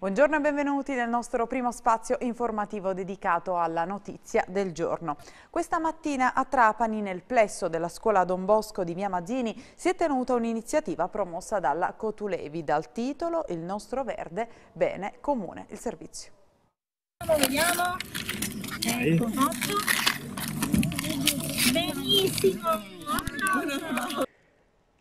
Buongiorno e benvenuti nel nostro primo spazio informativo dedicato alla notizia del giorno. Questa mattina a Trapani, nel plesso della scuola Don Bosco di Via Mazzini, si è tenuta un'iniziativa promossa dalla Cotulevi dal titolo Il nostro verde, bene comune, il servizio. Vediamo, ecco fatto. Benissimo!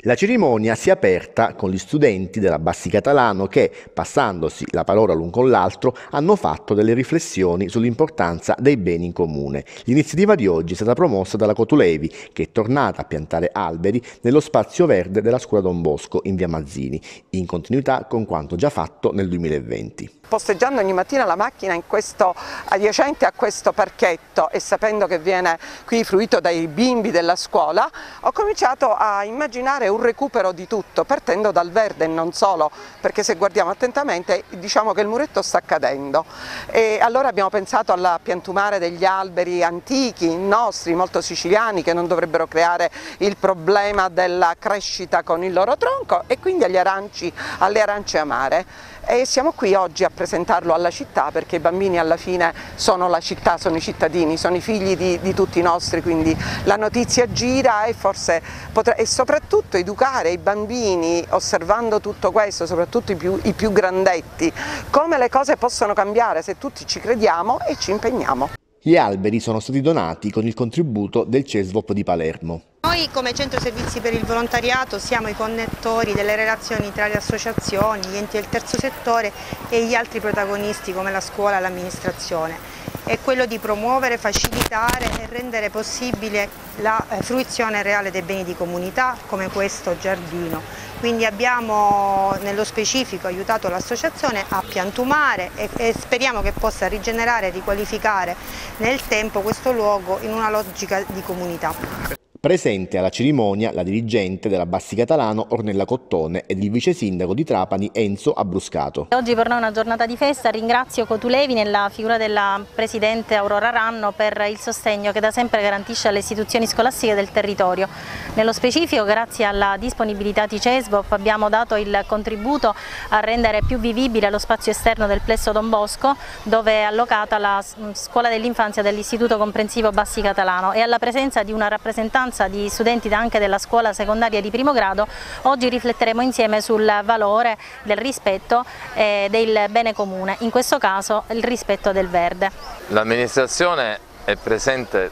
La cerimonia si è aperta con gli studenti della Bassi Catalano che, passandosi la parola l'un con l'altro, hanno fatto delle riflessioni sull'importanza dei beni in comune. L'iniziativa di oggi è stata promossa dalla Cotulevi, che è tornata a piantare alberi nello spazio verde della scuola Don Bosco in via Mazzini, in continuità con quanto già fatto nel 2020 posteggiando ogni mattina la macchina questo, adiacente a questo parchetto e sapendo che viene qui fruito dai bimbi della scuola, ho cominciato a immaginare un recupero di tutto, partendo dal verde e non solo, perché se guardiamo attentamente diciamo che il muretto sta cadendo. E allora abbiamo pensato alla piantumare degli alberi antichi, nostri, molto siciliani, che non dovrebbero creare il problema della crescita con il loro tronco e quindi agli aranci, alle arance amare. E siamo qui oggi a presentarlo alla città perché i bambini alla fine sono la città, sono i cittadini, sono i figli di, di tutti i nostri, quindi la notizia gira e, forse potrà, e, soprattutto educare i bambini osservando tutto questo, soprattutto i più, i più grandetti, come le cose possono cambiare se tutti ci crediamo e ci impegniamo. Gli alberi sono stati donati con il contributo del CESVOP di Palermo. Noi come Centro Servizi per il Volontariato siamo i connettori delle relazioni tra le associazioni, gli enti del terzo settore e gli altri protagonisti come la scuola e l'amministrazione. È quello di promuovere, facilitare e rendere possibile la eh, fruizione reale dei beni di comunità come questo giardino. Quindi abbiamo nello specifico aiutato l'associazione a piantumare e, e speriamo che possa rigenerare e riqualificare nel tempo questo luogo in una logica di comunità. Presente alla cerimonia la dirigente della Bassi Catalano Ornella Cottone ed il vice sindaco di Trapani Enzo Abruscato. Oggi per noi è una giornata di festa, ringrazio Cotulevi nella figura della presidente Aurora Ranno per il sostegno che da sempre garantisce alle istituzioni scolastiche del territorio. Nello specifico grazie alla disponibilità di CESBOP abbiamo dato il contributo a rendere più vivibile lo spazio esterno del plesso Don Bosco dove è allocata la scuola dell'infanzia dell'istituto comprensivo Bassi Catalano e alla presenza di una rappresentante maggioranza di studenti anche della scuola secondaria di primo grado, oggi rifletteremo insieme sul valore del rispetto eh, del bene comune, in questo caso il rispetto del verde. L'amministrazione è presente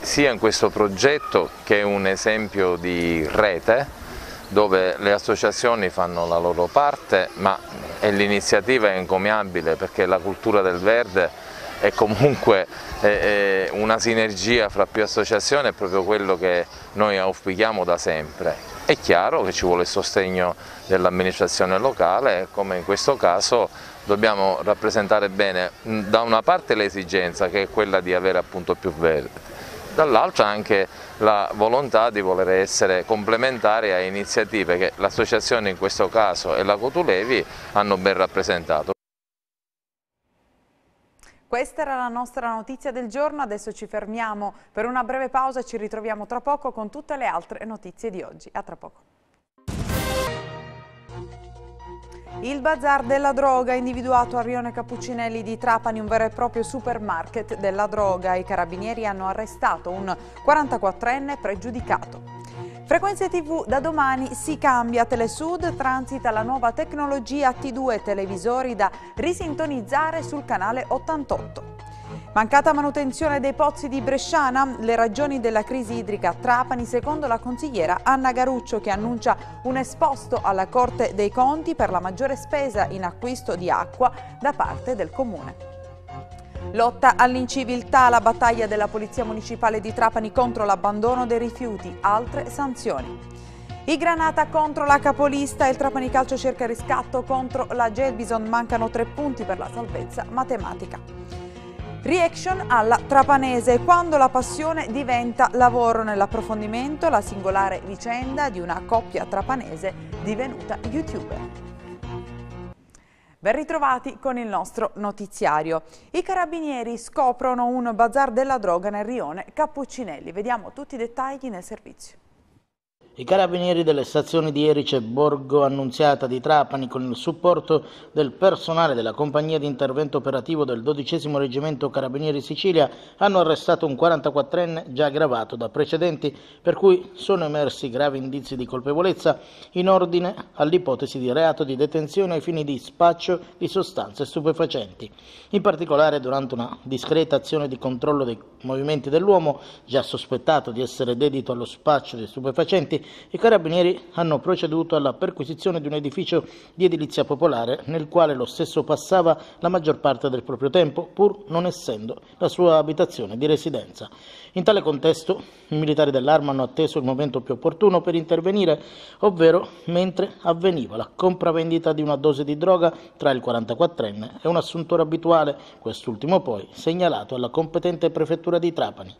sia in questo progetto che è un esempio di rete dove le associazioni fanno la loro parte ma l'iniziativa è encomiabile perché la cultura del verde e comunque eh, eh, una sinergia fra più associazioni è proprio quello che noi auspichiamo da sempre. È chiaro che ci vuole il sostegno dell'amministrazione locale, come in questo caso dobbiamo rappresentare bene mm, da una parte l'esigenza che è quella di avere appunto più verde, dall'altra anche la volontà di voler essere complementari a iniziative che l'associazione in questo caso e la Cotulevi hanno ben rappresentato. Questa era la nostra notizia del giorno, adesso ci fermiamo per una breve pausa e ci ritroviamo tra poco con tutte le altre notizie di oggi. A tra poco. Il bazar della droga individuato a Rione Cappuccinelli di Trapani, un vero e proprio supermarket della droga. I carabinieri hanno arrestato un 44enne pregiudicato. Frequenze TV da domani si cambia, Telesud transita la nuova tecnologia T2 televisori da risintonizzare sul canale 88. Mancata manutenzione dei pozzi di Bresciana, le ragioni della crisi idrica a Trapani secondo la consigliera Anna Garuccio che annuncia un esposto alla Corte dei Conti per la maggiore spesa in acquisto di acqua da parte del Comune. Lotta all'inciviltà, la battaglia della Polizia Municipale di Trapani contro l'abbandono dei rifiuti, altre sanzioni. I Granata contro la capolista e il Trapani Calcio cerca riscatto contro la Gelbison, mancano tre punti per la salvezza matematica. Reaction alla Trapanese, quando la passione diventa lavoro nell'approfondimento, la singolare vicenda di una coppia trapanese divenuta youtuber. Ben ritrovati con il nostro notiziario. I carabinieri scoprono un bazar della droga nel rione Cappuccinelli. Vediamo tutti i dettagli nel servizio. I carabinieri delle stazioni di Erice Borgo Annunziata di Trapani, con il supporto del personale della compagnia di intervento operativo del 12 Reggimento Carabinieri Sicilia, hanno arrestato un 44enne già aggravato da precedenti, per cui sono emersi gravi indizi di colpevolezza in ordine all'ipotesi di reato di detenzione ai fini di spaccio di sostanze stupefacenti. In particolare, durante una discreta azione di controllo dei movimenti dell'uomo, già sospettato di essere dedito allo spaccio di stupefacenti, i carabinieri hanno proceduto alla perquisizione di un edificio di edilizia popolare nel quale lo stesso passava la maggior parte del proprio tempo, pur non essendo la sua abitazione di residenza. In tale contesto i militari dell'arma hanno atteso il momento più opportuno per intervenire, ovvero mentre avveniva la compravendita di una dose di droga tra il 44enne e un assuntore abituale, quest'ultimo poi segnalato alla competente prefettura di Trapani.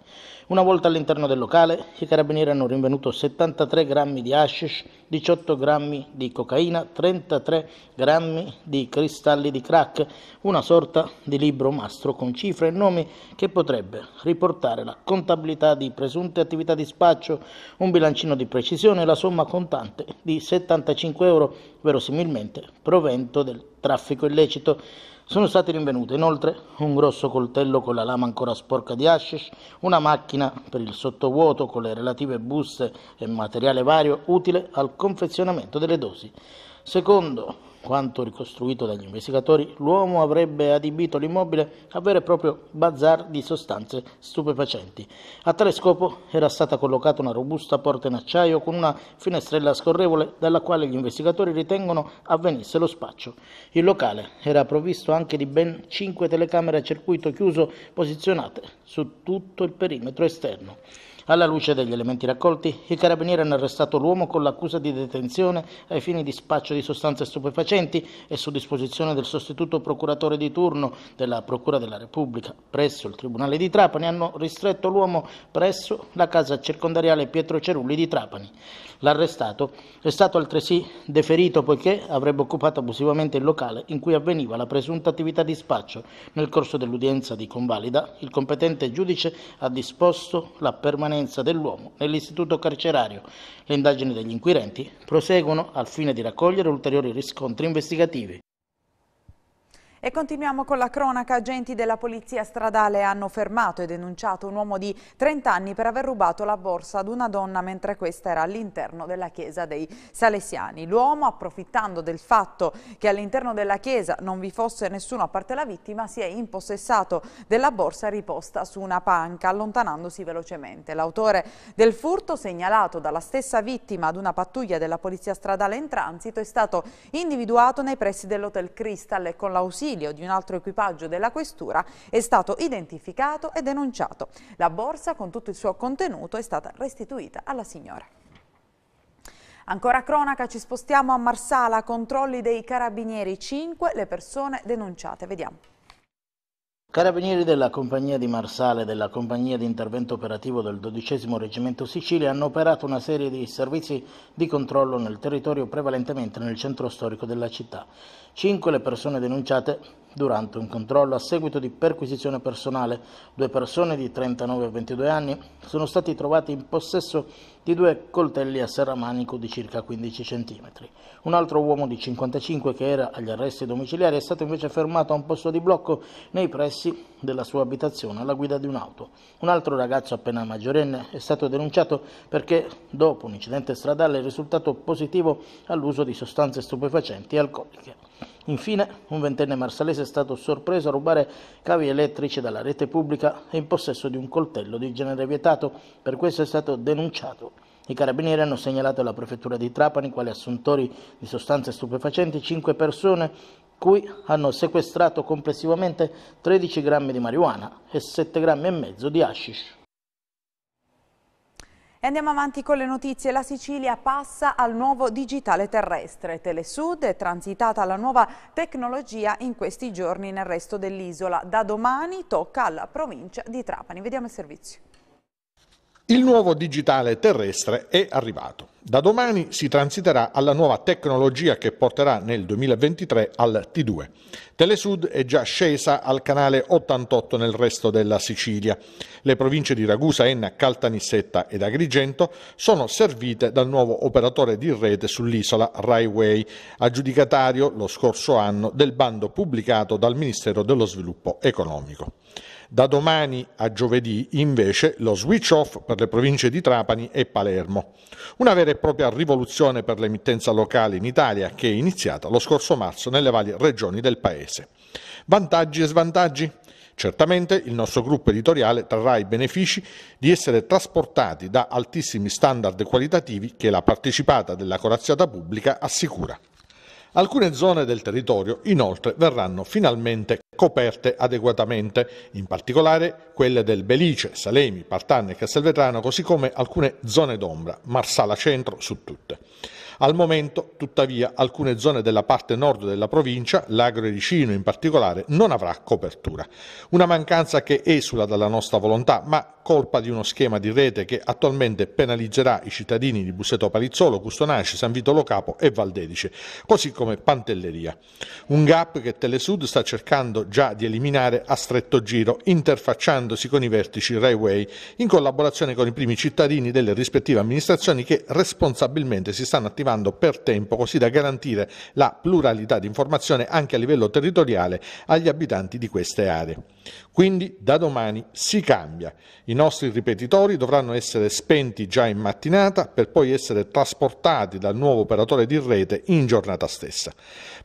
Una volta all'interno del locale, i carabinieri hanno rinvenuto 73 grammi di hashish, 18 grammi di cocaina, 33 grammi di cristalli di crack, una sorta di libro mastro con cifre e nomi che potrebbe riportare la contabilità di presunte attività di spaccio, un bilancino di precisione e la somma contante di 75 euro, verosimilmente provento del traffico illecito. Sono state rinvenute inoltre un grosso coltello con la lama ancora sporca di hashish, una macchina per il sottovuoto con le relative buste e materiale vario utile al confezionamento delle dosi. Secondo quanto ricostruito dagli investigatori, l'uomo avrebbe adibito l'immobile a vero e proprio bazar di sostanze stupefacenti. A tale scopo era stata collocata una robusta porta in acciaio con una finestrella scorrevole dalla quale gli investigatori ritengono avvenisse lo spaccio. Il locale era provvisto anche di ben cinque telecamere a circuito chiuso posizionate su tutto il perimetro esterno. Alla luce degli elementi raccolti, i carabinieri hanno arrestato l'uomo con l'accusa di detenzione ai fini di spaccio di sostanze stupefacenti e su disposizione del sostituto procuratore di turno della Procura della Repubblica presso il Tribunale di Trapani hanno ristretto l'uomo presso la casa circondariale Pietro Cerulli di Trapani. L'arrestato è stato altresì deferito poiché avrebbe occupato abusivamente il locale in cui avveniva la presunta attività di spaccio. Nel corso dell'udienza di convalida, il competente giudice ha disposto la permanenza permanenza dell'uomo nell'istituto carcerario. Le indagini degli inquirenti proseguono al fine di raccogliere ulteriori riscontri investigativi. E continuiamo con la cronaca. Agenti della polizia stradale hanno fermato e denunciato un uomo di 30 anni per aver rubato la borsa ad una donna mentre questa era all'interno della chiesa dei Salesiani. L'uomo, approfittando del fatto che all'interno della chiesa non vi fosse nessuno a parte la vittima, si è impossessato della borsa riposta su una panca, allontanandosi velocemente. L'autore del furto, segnalato dalla stessa vittima ad una pattuglia della polizia stradale in transito, è stato individuato nei pressi dell'Hotel Crystal e con l'ausilio ausilio di un altro equipaggio della questura, è stato identificato e denunciato. La borsa con tutto il suo contenuto è stata restituita alla signora. Ancora cronaca, ci spostiamo a Marsala, controlli dei carabinieri, 5 le persone denunciate, vediamo. Carabinieri della compagnia di Marsale e della compagnia di intervento operativo del XII Reggimento Sicilia hanno operato una serie di servizi di controllo nel territorio prevalentemente nel centro storico della città. 5 le persone denunciate durante un controllo a seguito di perquisizione personale. Due persone di 39 e 22 anni sono stati trovati in possesso di due coltelli a serramanico di circa 15 cm. Un altro uomo di 55 che era agli arresti domiciliari è stato invece fermato a un posto di blocco nei pressi della sua abitazione alla guida di un'auto. Un altro ragazzo appena maggiorenne è stato denunciato perché dopo un incidente stradale è risultato positivo all'uso di sostanze stupefacenti e alcoliche. Infine, un ventenne marsalese è stato sorpreso a rubare cavi elettrici dalla rete pubblica e in possesso di un coltello di genere vietato, per questo è stato denunciato. I carabinieri hanno segnalato alla prefettura di Trapani quali assuntori di sostanze stupefacenti cinque persone cui hanno sequestrato complessivamente 13 grammi di marijuana e 7 grammi e mezzo di hashish. E andiamo avanti con le notizie. La Sicilia passa al nuovo digitale terrestre. Telesud è transitata la nuova tecnologia in questi giorni nel resto dell'isola. Da domani tocca alla provincia di Trapani. Vediamo il servizio. Il nuovo digitale terrestre è arrivato. Da domani si transiterà alla nuova tecnologia che porterà nel 2023 al T2. Telesud è già scesa al canale 88 nel resto della Sicilia. Le province di Ragusa, Enna, Caltanissetta ed Agrigento sono servite dal nuovo operatore di rete sull'isola Raiway, aggiudicatario lo scorso anno del bando pubblicato dal Ministero dello Sviluppo Economico. Da domani a giovedì invece lo switch off per le province di Trapani e Palermo. Una vera e propria rivoluzione per l'emittenza locale in Italia che è iniziata lo scorso marzo nelle varie regioni del Paese. Vantaggi e svantaggi? Certamente il nostro gruppo editoriale trarrà i benefici di essere trasportati da altissimi standard qualitativi che la partecipata della corazzata pubblica assicura. Alcune zone del territorio inoltre verranno finalmente coperte adeguatamente, in particolare quelle del Belice, Salemi, Partanne e Castelvetrano, così come alcune zone d'ombra, Marsala Centro su tutte. Al momento, tuttavia, alcune zone della parte nord della provincia, l'Agro Ericino in particolare, non avrà copertura. Una mancanza che esula dalla nostra volontà, ma colpa di uno schema di rete che attualmente penalizzerà i cittadini di Busseto Palizzolo, Custonaci, San Vitolo Capo e Valdedice, così come Pantelleria. Un gap che Telesud sta cercando già di eliminare a stretto giro, interfacciandosi con i vertici Railway, in collaborazione con i primi cittadini delle rispettive amministrazioni che responsabilmente si stanno attivando per tempo, così da garantire la pluralità di informazione anche a livello territoriale agli abitanti di queste aree. Quindi da domani si cambia. I i nostri ripetitori dovranno essere spenti già in mattinata per poi essere trasportati dal nuovo operatore di rete in giornata stessa.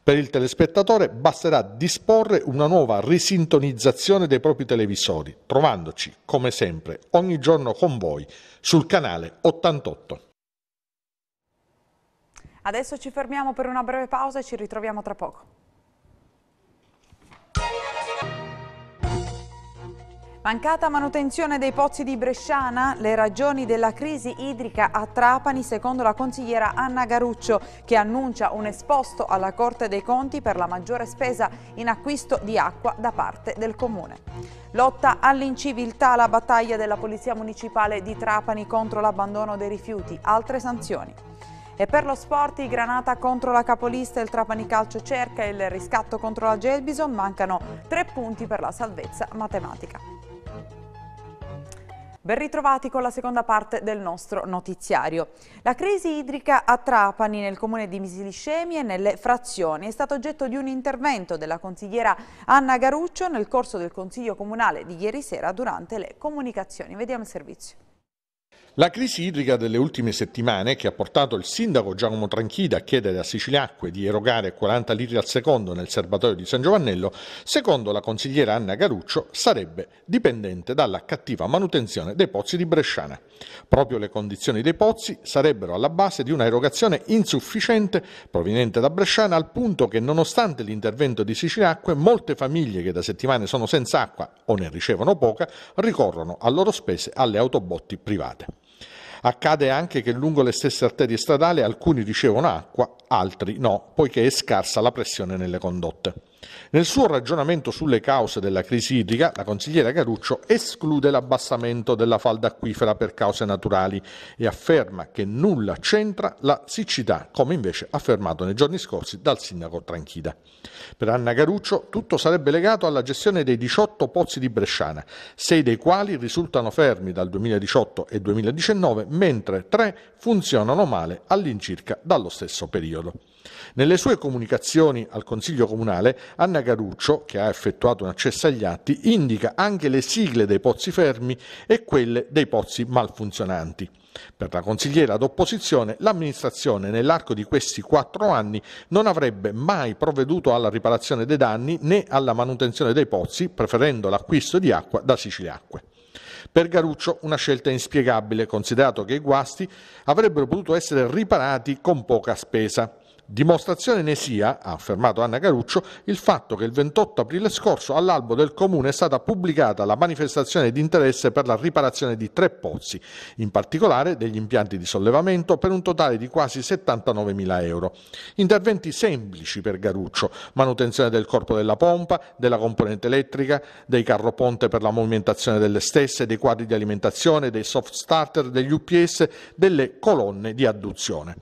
Per il telespettatore basterà disporre una nuova risintonizzazione dei propri televisori, trovandoci, come sempre, ogni giorno con voi sul canale 88. Adesso ci fermiamo per una breve pausa e ci ritroviamo tra poco. Mancata manutenzione dei pozzi di Bresciana, le ragioni della crisi idrica a Trapani secondo la consigliera Anna Garuccio che annuncia un esposto alla Corte dei Conti per la maggiore spesa in acquisto di acqua da parte del Comune. Lotta all'inciviltà la battaglia della Polizia Municipale di Trapani contro l'abbandono dei rifiuti, altre sanzioni. E per lo sport, Granata contro la capolista, il Trapani Calcio cerca il riscatto contro la Gelbison, mancano tre punti per la salvezza matematica. Ben ritrovati con la seconda parte del nostro notiziario. La crisi idrica a Trapani nel comune di Misiliscemi e nelle frazioni è stata oggetto di un intervento della consigliera Anna Garuccio nel corso del Consiglio Comunale di ieri sera durante le comunicazioni. Vediamo il servizio. La crisi idrica delle ultime settimane, che ha portato il sindaco Giacomo Tranchida a chiedere a Siciliacque di erogare 40 litri al secondo nel serbatoio di San Giovannello, secondo la consigliera Anna Garuccio, sarebbe dipendente dalla cattiva manutenzione dei pozzi di Bresciana. Proprio le condizioni dei pozzi sarebbero alla base di una erogazione insufficiente proveniente da Bresciana al punto che nonostante l'intervento di Siciliacque, molte famiglie che da settimane sono senza acqua o ne ricevono poca ricorrono a loro spese alle autobotti private. Accade anche che lungo le stesse arterie stradali alcuni ricevono acqua, altri no, poiché è scarsa la pressione nelle condotte. Nel suo ragionamento sulle cause della crisi idrica, la consigliera Caruccio esclude l'abbassamento della falda acquifera per cause naturali e afferma che nulla c'entra la siccità, come invece affermato nei giorni scorsi dal sindaco Tranchida. Per Anna Caruccio tutto sarebbe legato alla gestione dei 18 pozzi di Bresciana, 6 dei quali risultano fermi dal 2018 e 2019, mentre 3 funzionano male all'incirca dallo stesso periodo. Nelle sue comunicazioni al Consiglio Comunale, Anna Caruccio, che ha effettuato un accesso agli atti, indica anche le sigle dei pozzi fermi e quelle dei pozzi malfunzionanti. Per la consigliera d'opposizione, l'amministrazione nell'arco di questi quattro anni non avrebbe mai provveduto alla riparazione dei danni né alla manutenzione dei pozzi, preferendo l'acquisto di acqua da Siciliacque. Per Garuccio una scelta inspiegabile, considerato che i guasti avrebbero potuto essere riparati con poca spesa. Dimostrazione ne sia, ha affermato Anna Caruccio, il fatto che il 28 aprile scorso all'albo del comune è stata pubblicata la manifestazione di interesse per la riparazione di tre pozzi, in particolare degli impianti di sollevamento per un totale di quasi 79.000 euro. Interventi semplici per Garuccio, manutenzione del corpo della pompa, della componente elettrica, dei carroponte per la movimentazione delle stesse, dei quadri di alimentazione, dei soft starter, degli UPS, delle colonne di adduzione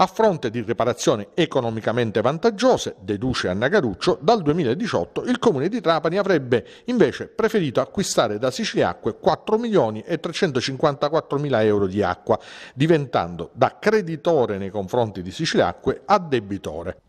a fronte di riparazioni economicamente vantaggiose, deduce Anna Garuccio, dal 2018 il comune di Trapani avrebbe invece preferito acquistare da Siciliacque 4 milioni e 354 mila euro di acqua, diventando da creditore nei confronti di Siciliacque a debitore.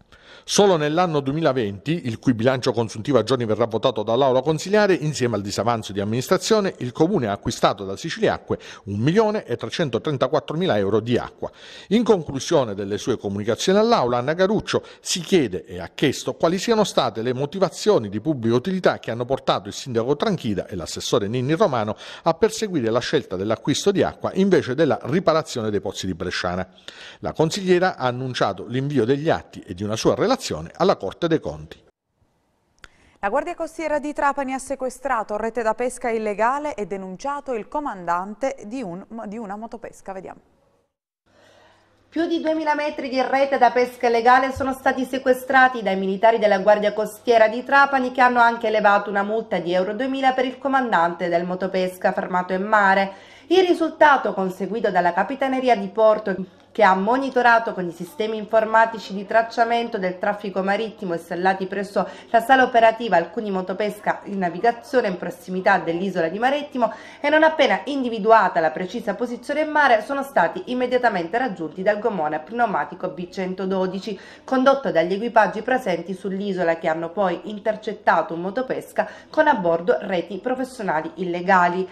Solo nell'anno 2020, il cui bilancio consuntivo a giorni verrà votato dall'Aula consigliare, insieme al disavanzo di amministrazione, il Comune ha acquistato da Siciliacque 1.334.000 euro di acqua. In conclusione delle sue comunicazioni all'Aula, Anna Garuccio si chiede e ha chiesto quali siano state le motivazioni di pubblica utilità che hanno portato il sindaco Tranchida e l'assessore Ninni Romano a perseguire la scelta dell'acquisto di acqua invece della riparazione dei pozzi di Bresciana. La consigliera ha annunciato l'invio degli atti e di una sua relazione informazione alla Corte dei Conti. La Guardia Costiera di Trapani ha sequestrato rete da pesca illegale e denunciato il comandante di, un, di una motopesca. Vediamo. Più di 2000 metri di rete da pesca illegale sono stati sequestrati dai militari della Guardia Costiera di Trapani che hanno anche elevato una multa di Euro 2000 per il comandante del motopesca fermato in mare. Il risultato, conseguito dalla Capitaneria di Porto, che ha monitorato con i sistemi informatici di tracciamento del traffico marittimo installati presso la sala operativa alcuni motopesca in navigazione in prossimità dell'isola di Marettimo e non appena individuata la precisa posizione in mare sono stati immediatamente raggiunti dal gomone pneumatico B112 condotto dagli equipaggi presenti sull'isola che hanno poi intercettato un motopesca con a bordo reti professionali illegali.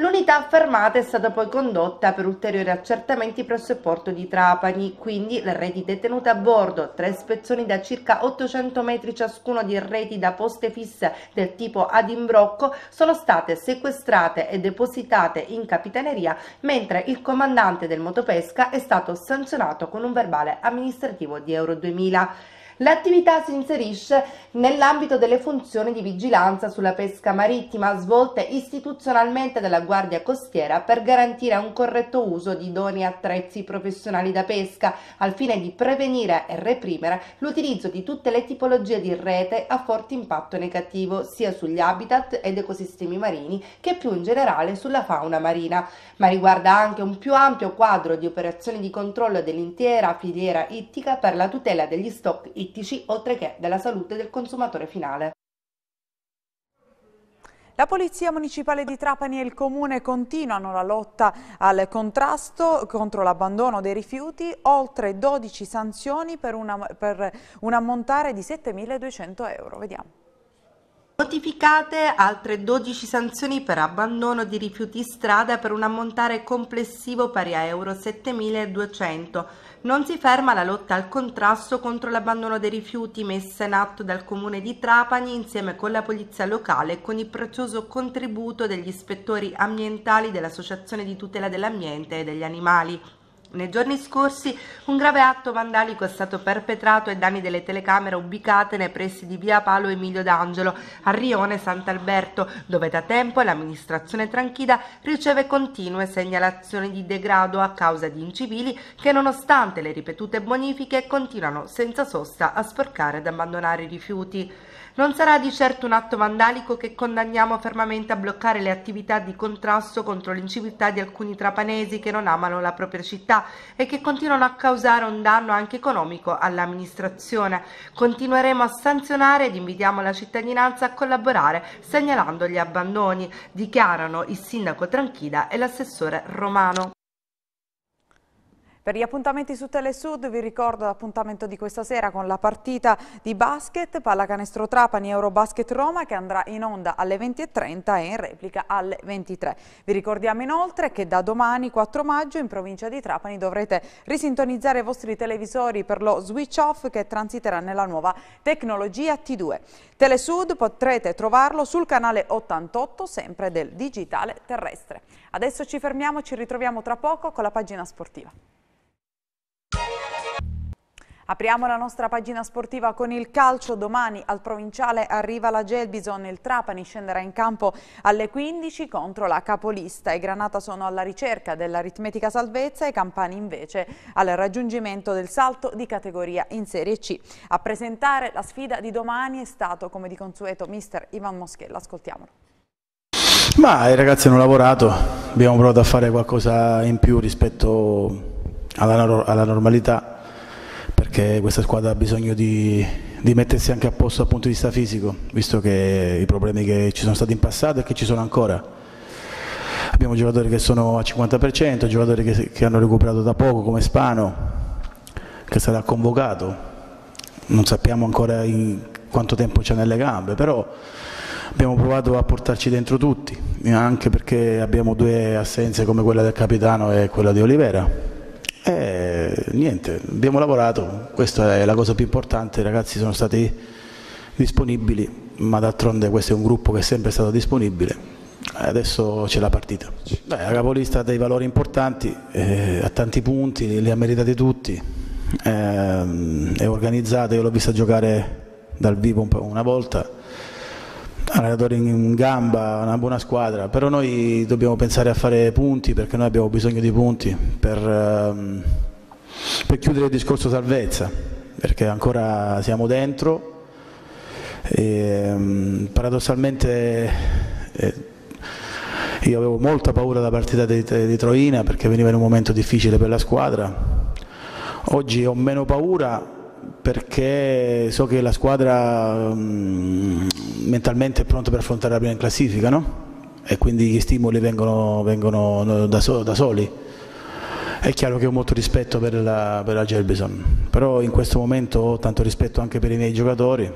L'unità affermata è stata poi condotta per ulteriori accertamenti presso il porto di Trapani, quindi le reti detenute a bordo, tre spezzoni da circa 800 metri ciascuno di reti da poste fisse del tipo ad imbrocco sono state sequestrate e depositate in capitaneria, mentre il comandante del motopesca è stato sanzionato con un verbale amministrativo di Euro 2000. L'attività si inserisce nell'ambito delle funzioni di vigilanza sulla pesca marittima svolte istituzionalmente dalla Guardia Costiera per garantire un corretto uso di doni e attrezzi professionali da pesca al fine di prevenire e reprimere l'utilizzo di tutte le tipologie di rete a forte impatto negativo sia sugli habitat ed ecosistemi marini che più in generale sulla fauna marina, ma riguarda anche un più ampio quadro di operazioni di controllo dell'intera filiera ittica per la tutela degli stock ittici ittici, oltre che della salute del consumatore finale. La Polizia Municipale di Trapani e il Comune continuano la lotta al contrasto contro l'abbandono dei rifiuti, oltre 12 sanzioni per, una, per un ammontare di 7.200 euro. Vediamo. Notificate altre 12 sanzioni per abbandono di rifiuti strada per un ammontare complessivo pari a Euro 7200. Non si ferma la lotta al contrasto contro l'abbandono dei rifiuti messa in atto dal comune di Trapani insieme con la polizia locale e con il prezioso contributo degli ispettori ambientali dell'Associazione di tutela dell'ambiente e degli animali. Nei giorni scorsi un grave atto vandalico è stato perpetrato ai danni delle telecamere ubicate nei pressi di via Palo Emilio D'Angelo a Rione Sant'Alberto, dove da tempo l'amministrazione tranchida riceve continue segnalazioni di degrado a causa di incivili che nonostante le ripetute bonifiche continuano senza sosta a sporcare ed abbandonare i rifiuti. Non sarà di certo un atto vandalico che condanniamo fermamente a bloccare le attività di contrasto contro l'inciviltà di alcuni trapanesi che non amano la propria città e che continuano a causare un danno anche economico all'amministrazione. Continueremo a sanzionare ed invitiamo la cittadinanza a collaborare segnalando gli abbandoni, dichiarano il sindaco Tranchida e l'assessore Romano. Per gli appuntamenti su Telesud vi ricordo l'appuntamento di questa sera con la partita di basket, pallacanestro Trapani, Eurobasket Roma che andrà in onda alle 20.30 e in replica alle 23. Vi ricordiamo inoltre che da domani 4 maggio in provincia di Trapani dovrete risintonizzare i vostri televisori per lo switch off che transiterà nella nuova tecnologia T2. Telesud potrete trovarlo sul canale 88 sempre del digitale terrestre. Adesso ci fermiamo, ci ritroviamo tra poco con la pagina sportiva. Apriamo la nostra pagina sportiva con il calcio. Domani al provinciale arriva la Gelbison. Il Trapani scenderà in campo alle 15 contro la capolista. I Granata sono alla ricerca dell'aritmetica salvezza e i Campani invece al raggiungimento del salto di categoria in Serie C. A presentare la sfida di domani è stato, come di consueto, mister Ivan Moschella. Ascoltiamolo. Ma i ragazzi hanno lavorato, abbiamo provato a fare qualcosa in più rispetto alla, alla normalità perché questa squadra ha bisogno di, di, mettersi anche a posto dal punto di vista fisico, visto che i problemi che ci sono stati in passato e che ci sono ancora. Abbiamo giocatori che sono al 50%, giocatori che, che hanno recuperato da poco come Spano, che sarà convocato, non sappiamo ancora in quanto tempo c'è nelle gambe, però abbiamo provato a portarci dentro tutti, anche perché abbiamo due assenze come quella del capitano e quella di Olivera e eh, niente, abbiamo lavorato, questa è la cosa più importante, i ragazzi sono stati disponibili, ma d'altronde questo è un gruppo che è sempre stato disponibile. Adesso c'è la partita. Beh, la capolista ha dei valori importanti, eh, ha tanti punti, li ha meritati tutti, eh, è organizzata, io l'ho vista giocare dal vivo una volta, un ah, allenatore in gamba, una buona squadra, però noi dobbiamo pensare a fare punti perché noi abbiamo bisogno di punti per, ehm, per chiudere il discorso salvezza, perché ancora siamo dentro e ehm, paradossalmente eh, io avevo molta paura della partita di, di Troina perché veniva in un momento difficile per la squadra, oggi ho meno paura perché so che la squadra mm, mentalmente è pronta per affrontare la prima in classifica no? e quindi gli stimoli vengono, vengono da, so, da, soli. È chiaro che ho molto rispetto per la, per la Gelbison, però in questo momento ho tanto rispetto anche per i miei giocatori.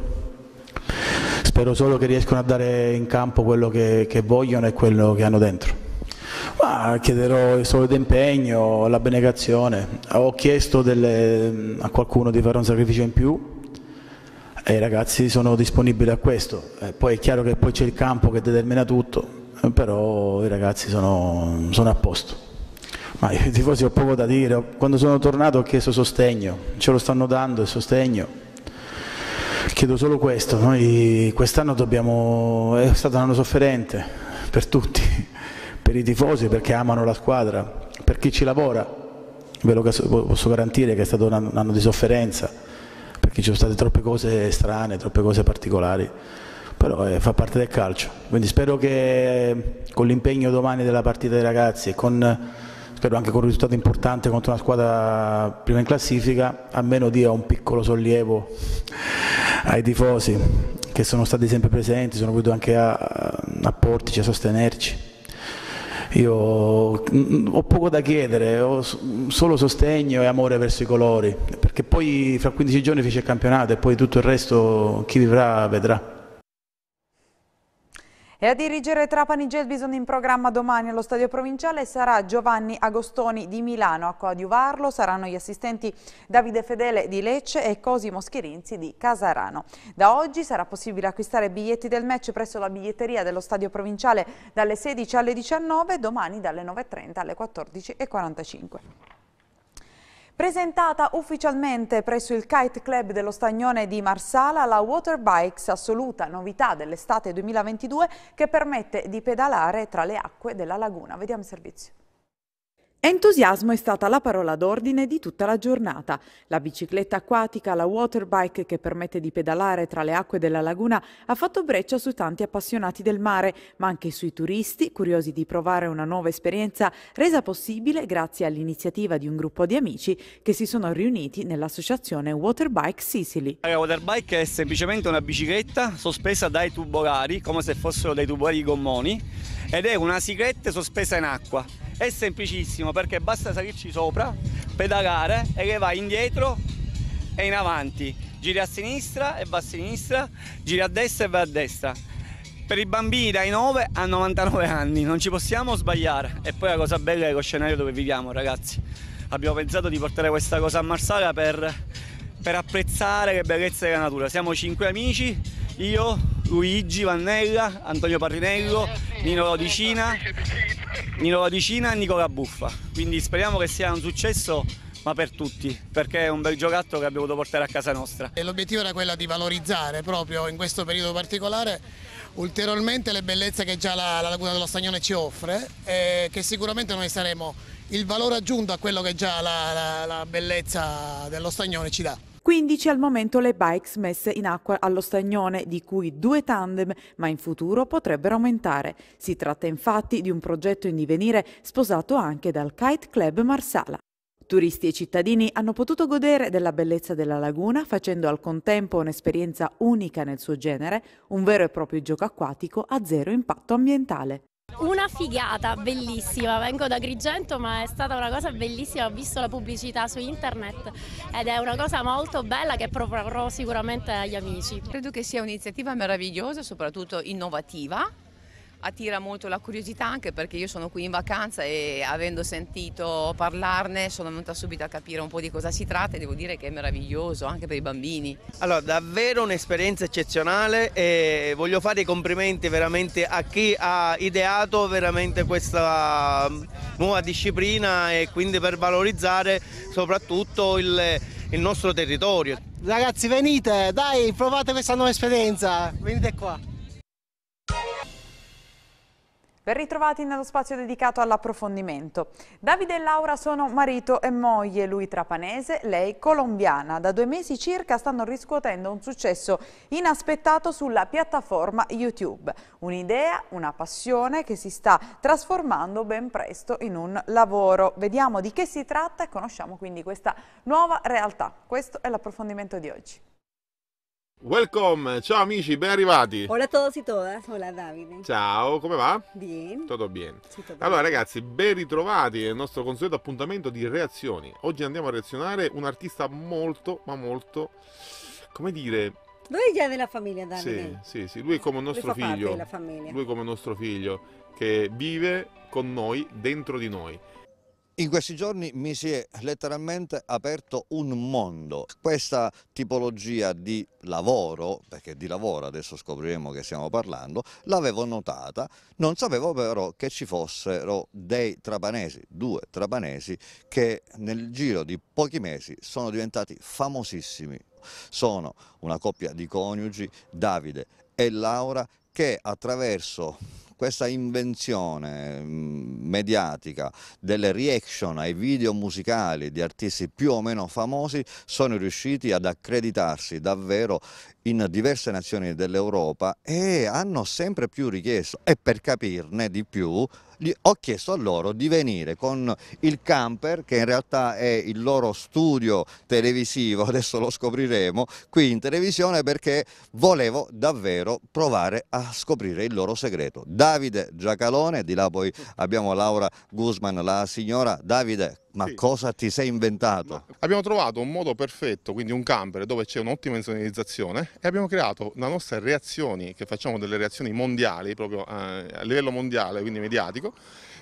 Spero solo che riescano a dare in campo quello che, che vogliono e quello che hanno dentro. Ma chiederò il solito impegno, l'abnegazione. Ho chiesto delle, a qualcuno di fare un sacrificio in più e i ragazzi sono disponibili a questo. E eh, poi è chiaro che poi c'è il campo che determina tutto, eh, però i ragazzi sono, sono a posto. Ma io tifosi ho poco da dire, quando sono tornato ho chiesto sostegno, ce lo stanno dando il sostegno. Chiedo solo questo, noi quest'anno dobbiamo, è stato un anno sofferente per tutti, per i tifosi perché amano la squadra, per chi ci lavora, ve lo posso garantire che è stato un anno di sofferenza, perché ci sono state troppe cose strane, troppe cose particolari, però eh, fa parte del calcio. Quindi spero che eh, con l'impegno domani della partita dei ragazzi e con spero anche con un risultato importante contro una squadra prima in classifica, almeno dia un piccolo sollievo ai tifosi che sono stati sempre presenti, sono venuti anche a, a portici, a sostenerci. Io mm, ho poco da chiedere, ho solo sostegno e amore verso i colori, perché poi fra 15 giorni fece il campionato e poi tutto il resto chi vivrà vedrà. E a dirigere Trapani Gelbison in programma domani allo stadio provinciale sarà Giovanni Agostoni di Milano. A coadiuvarlo saranno gli assistenti Davide Fedele di Lecce e Cosimo Schirinzi di Casarano. Da oggi sarà possibile acquistare biglietti del match presso la biglietteria dello stadio provinciale dalle 16 alle 19, domani dalle 9.30 alle 14.45. Presentata ufficialmente presso il Kite Club dello Stagnone di Marsala, la Water Bikes, assoluta novità dell'estate 2022, che permette di pedalare tra le acque della laguna. Vediamo il servizio. Entusiasmo è stata la parola d'ordine di tutta la giornata. La bicicletta acquatica, la water bike che permette di pedalare tra le acque della laguna, ha fatto breccia su tanti appassionati del mare, ma anche sui turisti curiosi di provare una nuova esperienza resa possibile grazie all'iniziativa di un gruppo di amici che si sono riuniti nell'associazione Waterbike Sicily. La waterbike è semplicemente una bicicletta sospesa dai tubolari, come se fossero dei tubolari gommoni ed è una sigaretta sospesa in acqua. È semplicissimo perché basta salirci sopra, pedalare e che vai indietro e in avanti. Giri a sinistra e va a sinistra, giri a destra e va a destra. Per i bambini dai 9 a 99 anni non ci possiamo sbagliare. E poi la cosa bella è lo scenario dove viviamo, ragazzi. Abbiamo pensato di portare questa cosa a Marsala per, per apprezzare le bellezze della natura. Siamo cinque amici io, Luigi Vannella, Antonio Parrinello, Nino Rodicina, Nino Rodicina e Nicola Buffa. Quindi speriamo che sia un successo ma per tutti, perché è un bel giocattolo che abbiamo dovuto portare a casa nostra. L'obiettivo era quello di valorizzare proprio in questo periodo particolare ulteriormente le bellezze che già la, la Laguna dello Stagnone ci offre e eh, che sicuramente noi saremo il valore aggiunto a quello che già la, la, la bellezza dello Stagnone ci dà. 15 al momento le bikes messe in acqua allo stagnone, di cui due tandem, ma in futuro potrebbero aumentare. Si tratta infatti di un progetto in divenire sposato anche dal Kite Club Marsala. Turisti e cittadini hanno potuto godere della bellezza della laguna facendo al contempo un'esperienza unica nel suo genere, un vero e proprio gioco acquatico a zero impatto ambientale. Una figata, bellissima, vengo da Agrigento ma è stata una cosa bellissima, ho visto la pubblicità su internet ed è una cosa molto bella che proporrò sicuramente agli amici. Credo che sia un'iniziativa meravigliosa, soprattutto innovativa attira molto la curiosità anche perché io sono qui in vacanza e avendo sentito parlarne sono venuta subito a capire un po' di cosa si tratta e devo dire che è meraviglioso anche per i bambini. Allora davvero un'esperienza eccezionale e voglio fare i complimenti veramente a chi ha ideato veramente questa mm, nuova disciplina e quindi per valorizzare soprattutto il, il nostro territorio. Ragazzi venite, dai provate questa nuova esperienza, venite qua. Ben ritrovati nello spazio dedicato all'approfondimento. Davide e Laura sono marito e moglie, lui trapanese, lei colombiana. Da due mesi circa stanno riscuotendo un successo inaspettato sulla piattaforma YouTube. Un'idea, una passione che si sta trasformando ben presto in un lavoro. Vediamo di che si tratta e conosciamo quindi questa nuova realtà. Questo è l'approfondimento di oggi. Welcome, ciao amici, ben arrivati. Hola a todos y todas, hola Davide. Ciao, come va? Bien. Tutto bene. Sì, allora ragazzi, ben ritrovati nel nostro consueto appuntamento di reazioni. Oggi andiamo a reazionare un artista molto, ma molto, come dire... Lui è già della famiglia Davide. Sì, eh. sì, sì, lui è come un nostro figlio. Lui è come un nostro figlio che vive con noi, dentro di noi. In questi giorni mi si è letteralmente aperto un mondo. Questa tipologia di lavoro, perché di lavoro adesso scopriremo che stiamo parlando, l'avevo notata, non sapevo però che ci fossero dei trapanesi, due trapanesi, che nel giro di pochi mesi sono diventati famosissimi. Sono una coppia di coniugi, Davide e Laura, che attraverso questa invenzione mm, mediatica delle reaction ai video musicali di artisti più o meno famosi sono riusciti ad accreditarsi davvero in diverse nazioni dell'Europa e hanno sempre più richiesto e per capirne di più ho chiesto a loro di venire con il camper che in realtà è il loro studio televisivo, adesso lo scopriremo qui in televisione perché volevo davvero provare a scoprire il loro segreto. Davide Giacalone, di là poi abbiamo Laura Guzman, la signora. Davide, ma sì. cosa ti sei inventato? Ma abbiamo trovato un modo perfetto, quindi un camper dove c'è un'ottima insonorizzazione e abbiamo creato le nostre reazioni, che facciamo delle reazioni mondiali, proprio eh, a livello mondiale, quindi mediatico,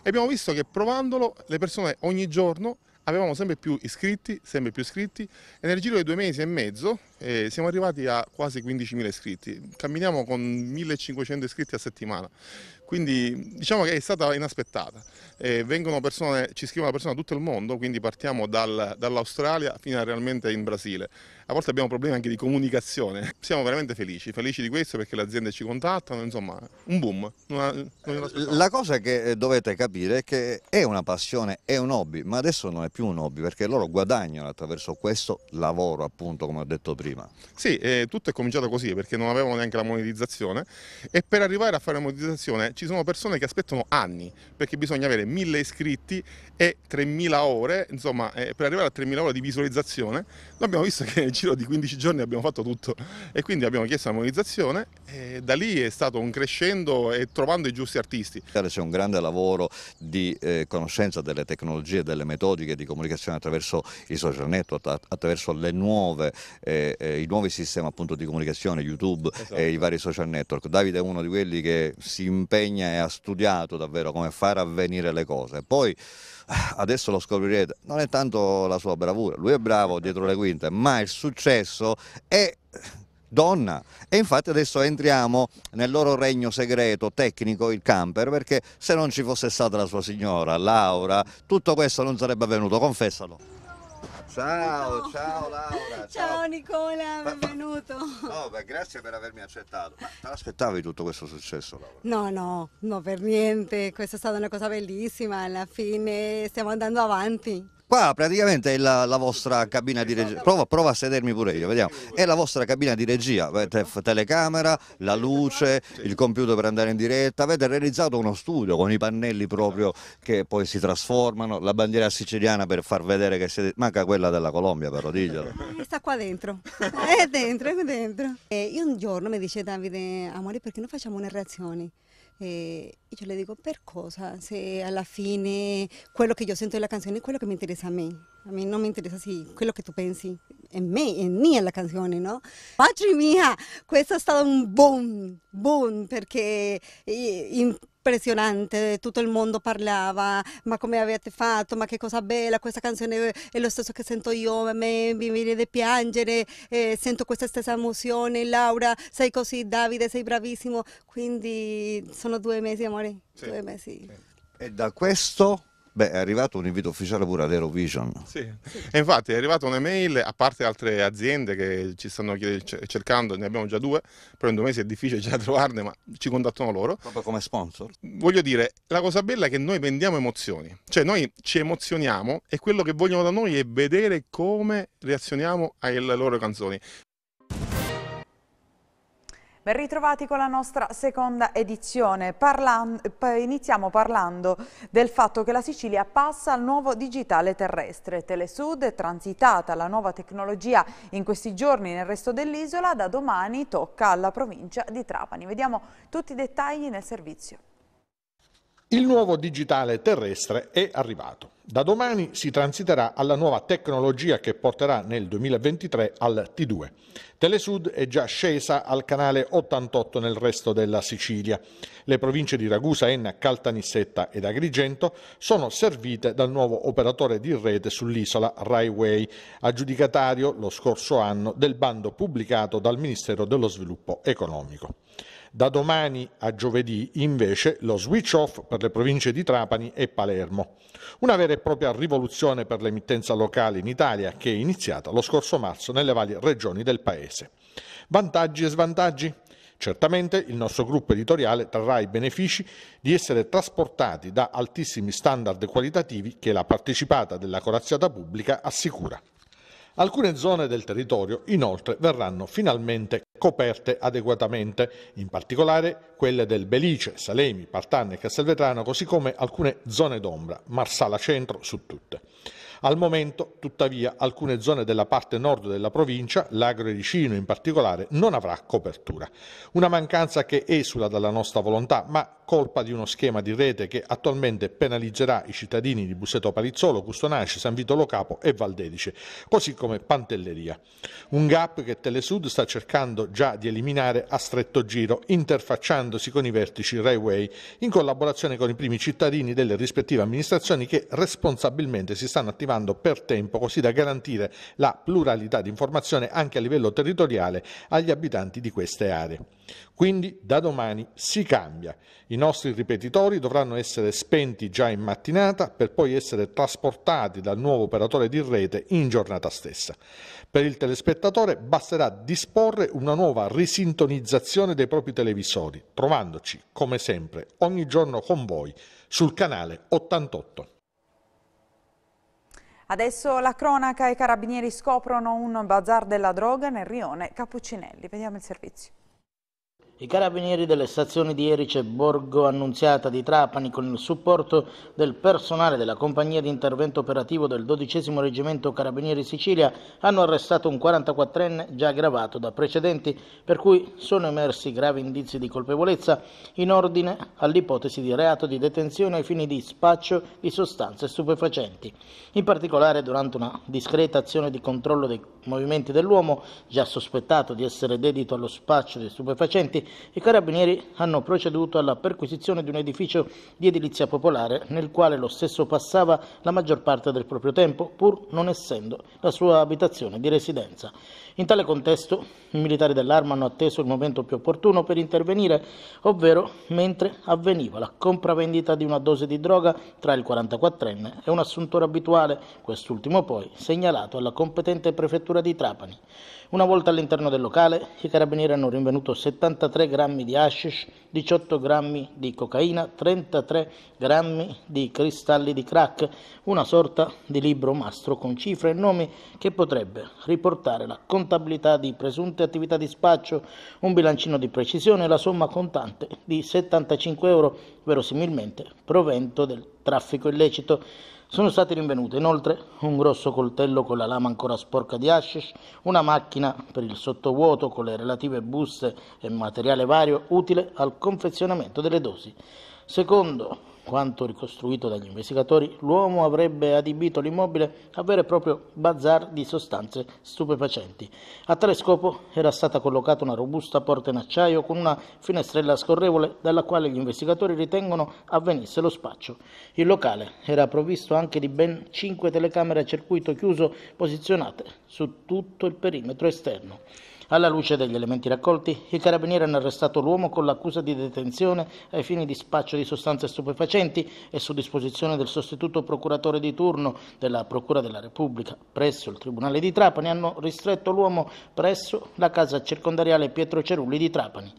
e abbiamo visto che provandolo le persone ogni giorno avevamo sempre più iscritti, sempre più iscritti e nel giro di due mesi e mezzo eh, siamo arrivati a quasi 15.000 iscritti, camminiamo con 1.500 iscritti a settimana, quindi diciamo che è stata inaspettata. Eh, persone, ci scrivono persone da tutto il mondo, quindi partiamo dal, dall'Australia fino a realmente in Brasile a volte abbiamo problemi anche di comunicazione. Siamo veramente felici, felici di questo perché le aziende ci contattano, insomma, un boom. Una, una la cosa che eh, dovete capire è che è una passione, è un hobby, ma adesso non è più un hobby perché loro guadagnano attraverso questo lavoro, appunto, come ho detto prima. Sì, eh, tutto è cominciato così perché non avevano neanche la monetizzazione e per arrivare a fare la monetizzazione ci sono persone che aspettano anni perché bisogna avere mille iscritti e 3000 ore, insomma, eh, per arrivare a 3000 ore di visualizzazione, abbiamo visto che giro di 15 giorni abbiamo fatto tutto e quindi abbiamo chiesto l'armonizzazione e da lì è stato un crescendo e trovando i giusti artisti. C'è un grande lavoro di eh, conoscenza delle tecnologie, delle metodiche di comunicazione attraverso i social network, attraverso nuove, eh, eh, i nuovi sistemi appunto di comunicazione, YouTube esatto. e i vari social network. Davide è uno di quelli che si impegna e ha studiato davvero come far avvenire le cose. Poi adesso lo scoprirete, non è tanto la sua bravura, lui è bravo dietro le quinte, ma il successo è donna e infatti adesso entriamo nel loro regno segreto tecnico il camper perché se non ci fosse stata la sua signora Laura tutto questo non sarebbe avvenuto confessalo Ciao, no. ciao Laura. Ciao, ciao Nicola, ma, benvenuto. No, beh, grazie per avermi accettato. Ma te l'aspettavi tutto questo successo, Laura? No, no, no, per niente. Questa è stata una cosa bellissima. Alla fine stiamo andando avanti. Qua praticamente è la, la vostra cabina di regia, prova, prova, a sedermi pure io, vediamo, è la vostra cabina di regia, avete telecamera, la luce, il computer per andare in diretta, avete realizzato uno studio con i pannelli proprio che poi si trasformano, la bandiera siciliana per far vedere che siete, manca quella della Colombia però, diglielo. Sta qua dentro, è dentro, è dentro. E io un giorno mi dice Davide, amore perché non facciamo una reazione? Eh, y yo le digo per cosa, eh, a la fine, quello yo siento sento la canción es lo que me interesa a mí. A mí no me interesa si quello che tu pensi è me, è mia la canzone, no? Patri mia, questo è stato un boom, boom, perché impressionante, tutto il mondo parlava, ma come avete fatto, ma che cosa bella, questa canzone è lo stesso che sento io, a me viene da piangere, eh, sento questa stessa emozione, Laura, sei così, Davide, sei bravissimo, quindi sono due mesi amore, sì. due mesi. Sì. E eh, da questo Beh, è arrivato un invito ufficiale pure ad Eurovision. Sì, e infatti è arrivata un'email, a parte altre aziende che ci stanno cercando, ne abbiamo già due, però in due mesi è difficile già trovarne, ma ci contattano loro. Proprio come sponsor? Voglio dire, la cosa bella è che noi vendiamo emozioni, cioè noi ci emozioniamo e quello che vogliono da noi è vedere come reazioniamo alle loro canzoni. Ben ritrovati con la nostra seconda edizione. Parla... iniziamo parlando del fatto che la Sicilia passa al nuovo digitale terrestre. Telesud è transitata la nuova tecnologia in questi giorni nel resto dell'isola, da domani tocca alla provincia di Trapani. Vediamo tutti i dettagli nel servizio. Il nuovo digitale terrestre è arrivato. Da domani si transiterà alla nuova tecnologia che porterà nel 2023 al T2. Telesud è già scesa al canale 88 nel resto della Sicilia. Le province di Ragusa, Enna, Caltanissetta ed Agrigento sono servite dal nuovo operatore di rete sull'isola Raiway, aggiudicatario lo scorso anno del bando pubblicato dal Ministero dello Sviluppo Economico. Da domani a giovedì invece lo switch off per le province di Trapani e Palermo. Una vera e propria rivoluzione per l'emittenza locale in Italia che è iniziata lo scorso marzo nelle varie regioni del Paese. Vantaggi e svantaggi? Certamente il nostro gruppo editoriale trarrà i benefici di essere trasportati da altissimi standard qualitativi che la partecipata della corazzata pubblica assicura. Alcune zone del territorio inoltre verranno finalmente coperte adeguatamente, in particolare quelle del Belice, Salemi, Partanne e Castelvetrano, così come alcune zone d'ombra, Marsala Centro su tutte. Al momento, tuttavia, alcune zone della parte nord della provincia, l'Agro Ericino in particolare, non avrà copertura. Una mancanza che esula dalla nostra volontà, ma colpa di uno schema di rete che attualmente penalizzerà i cittadini di Busseto Palizzolo, Custonaci, San Vito Lo Capo e Valdedice, così come Pantelleria. Un gap che Telesud sta cercando già di eliminare a stretto giro, interfacciandosi con i vertici Railway, in collaborazione con i primi cittadini delle rispettive amministrazioni che responsabilmente si stanno attivando arrivando per tempo così da garantire la pluralità di informazione anche a livello territoriale agli abitanti di queste aree. Quindi da domani si cambia. I nostri ripetitori dovranno essere spenti già in mattinata per poi essere trasportati dal nuovo operatore di rete in giornata stessa. Per il telespettatore basterà disporre una nuova risintonizzazione dei propri televisori, trovandoci, come sempre, ogni giorno con voi sul canale 88. Adesso la cronaca i carabinieri scoprono un bazar della droga nel rione Cappuccinelli. Vediamo il servizio. I carabinieri delle stazioni di Erice Borgo Annunziata di Trapani, con il supporto del personale della compagnia di intervento operativo del XII Reggimento Carabinieri Sicilia, hanno arrestato un 44enne già aggravato da precedenti, per cui sono emersi gravi indizi di colpevolezza in ordine all'ipotesi di reato di detenzione ai fini di spaccio di sostanze stupefacenti. In particolare, durante una discreta azione di controllo dei movimenti dell'uomo, già sospettato di essere dedito allo spaccio di stupefacenti, i carabinieri hanno proceduto alla perquisizione di un edificio di edilizia popolare nel quale lo stesso passava la maggior parte del proprio tempo, pur non essendo la sua abitazione di residenza. In tale contesto i militari dell'arma hanno atteso il momento più opportuno per intervenire, ovvero mentre avveniva la compravendita di una dose di droga tra il 44enne e un assuntore abituale, quest'ultimo poi segnalato alla competente prefettura di Trapani. Una volta all'interno del locale, i carabinieri hanno rinvenuto 73 grammi di hashish, 18 grammi di cocaina, 33 grammi di cristalli di crack, una sorta di libro mastro con cifre e nomi che potrebbe riportare la contabilità di presunte attività di spaccio, un bilancino di precisione e la somma contante di 75 euro, verosimilmente provento del traffico illecito. Sono state rinvenute inoltre un grosso coltello con la lama ancora sporca di hashish, una macchina per il sottovuoto con le relative buste e materiale vario utile al confezionamento delle dosi. Secondo quanto ricostruito dagli investigatori, l'uomo avrebbe adibito l'immobile a vero e proprio bazar di sostanze stupefacenti. A tale scopo era stata collocata una robusta porta in acciaio con una finestrella scorrevole dalla quale gli investigatori ritengono avvenisse lo spaccio. Il locale era provvisto anche di ben 5 telecamere a circuito chiuso posizionate su tutto il perimetro esterno. Alla luce degli elementi raccolti, i carabinieri hanno arrestato l'uomo con l'accusa di detenzione ai fini di spaccio di sostanze stupefacenti e su disposizione del sostituto procuratore di turno della Procura della Repubblica presso il Tribunale di Trapani hanno ristretto l'uomo presso la casa circondariale Pietro Cerulli di Trapani.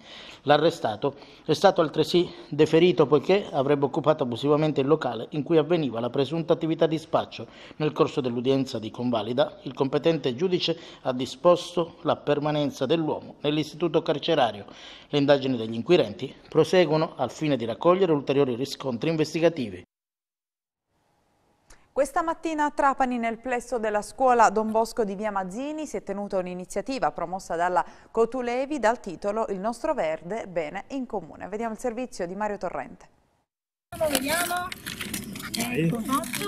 L'arrestato è stato altresì deferito poiché avrebbe occupato abusivamente il locale in cui avveniva la presunta attività di spaccio. Nel corso dell'udienza di convalida, il competente giudice ha disposto la permanenza permanenza dell'uomo nell'istituto carcerario. Le indagini degli inquirenti proseguono al fine di raccogliere ulteriori riscontri investigativi. Questa mattina a Trapani, nel plesso della scuola Don Bosco di Via Mazzini, si è tenuta un'iniziativa promossa dalla Cotulevi dal titolo Il nostro verde, bene in comune. Vediamo il servizio di Mario Torrente. Vediamo, ecco fatto.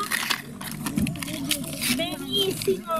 Benissimo.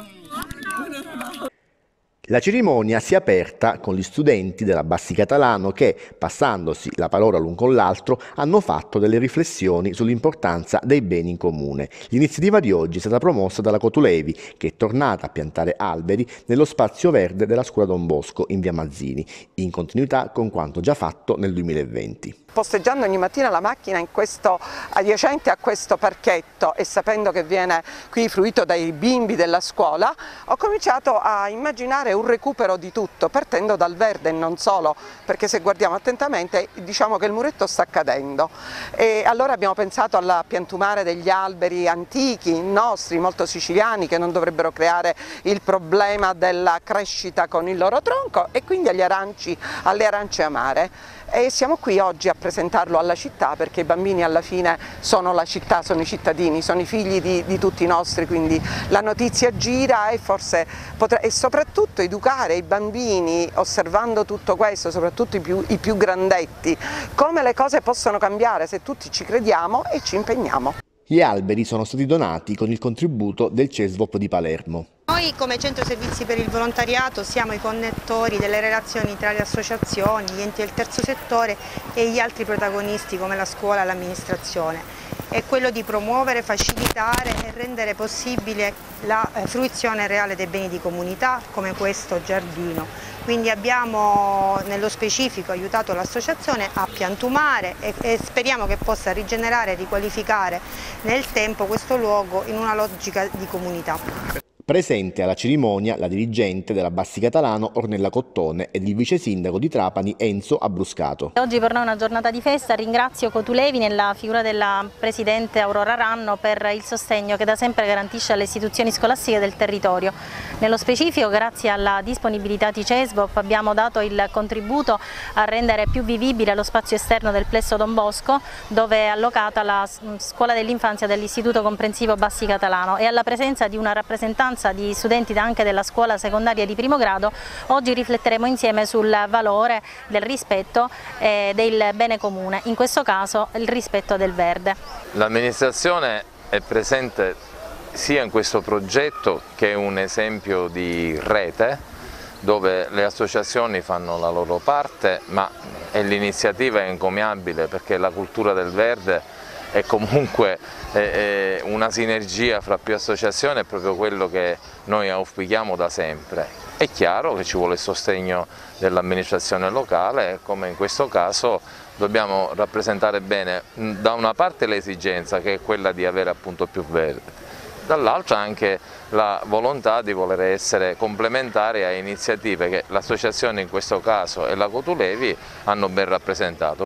La cerimonia si è aperta con gli studenti della Bassi Catalano che, passandosi la parola l'un con l'altro, hanno fatto delle riflessioni sull'importanza dei beni in comune. L'iniziativa di oggi è stata promossa dalla Cotulevi, che è tornata a piantare alberi nello spazio verde della scuola Don Bosco in via Mazzini, in continuità con quanto già fatto nel 2020 posteggiando ogni mattina la macchina questo, adiacente a questo parchetto e sapendo che viene qui fruito dai bimbi della scuola, ho cominciato a immaginare un recupero di tutto, partendo dal verde e non solo, perché se guardiamo attentamente diciamo che il muretto sta cadendo. E allora abbiamo pensato alla piantumare degli alberi antichi, nostri, molto siciliani, che non dovrebbero creare il problema della crescita con il loro tronco e quindi agli aranci, alle arance amare e siamo qui oggi a presentarlo alla città perché i bambini alla fine sono la città, sono i cittadini, sono i figli di, di tutti i nostri, quindi la notizia gira e, forse potrà, e soprattutto educare i bambini osservando tutto questo, soprattutto i più, i più grandetti, come le cose possono cambiare se tutti ci crediamo e ci impegniamo. Gli alberi sono stati donati con il contributo del CESVOP di Palermo. Noi come Centro Servizi per il Volontariato siamo i connettori delle relazioni tra le associazioni, gli enti del terzo settore e gli altri protagonisti come la scuola e l'amministrazione è quello di promuovere, facilitare e rendere possibile la eh, fruizione reale dei beni di comunità come questo giardino. Quindi abbiamo nello specifico aiutato l'associazione a piantumare e, e speriamo che possa rigenerare e riqualificare nel tempo questo luogo in una logica di comunità. Presente alla cerimonia la dirigente della Bassi Catalano Ornella Cottone ed il vice sindaco di Trapani Enzo Abruscato. Oggi per noi è una giornata di festa, ringrazio Cotulevi nella figura della presidente Aurora Ranno per il sostegno che da sempre garantisce alle istituzioni scolastiche del territorio. Nello specifico grazie alla disponibilità di CESBOP abbiamo dato il contributo a rendere più vivibile lo spazio esterno del plesso Don Bosco dove è allocata la scuola dell'infanzia dell'istituto comprensivo Bassi Catalano e alla presenza di una rappresentante maggioranza di studenti anche della scuola secondaria di primo grado, oggi rifletteremo insieme sul valore del rispetto eh, del bene comune, in questo caso il rispetto del verde. L'amministrazione è presente sia in questo progetto che è un esempio di rete dove le associazioni fanno la loro parte ma l'iniziativa è encomiabile perché la cultura del verde è e comunque eh, eh, una sinergia fra più associazioni è proprio quello che noi auspichiamo da sempre. È chiaro che ci vuole il sostegno dell'amministrazione locale come in questo caso dobbiamo rappresentare bene mm, da una parte l'esigenza che è quella di avere appunto più verde, dall'altra anche la volontà di voler essere complementari a iniziative che l'associazione in questo caso e la Cotulevi hanno ben rappresentato.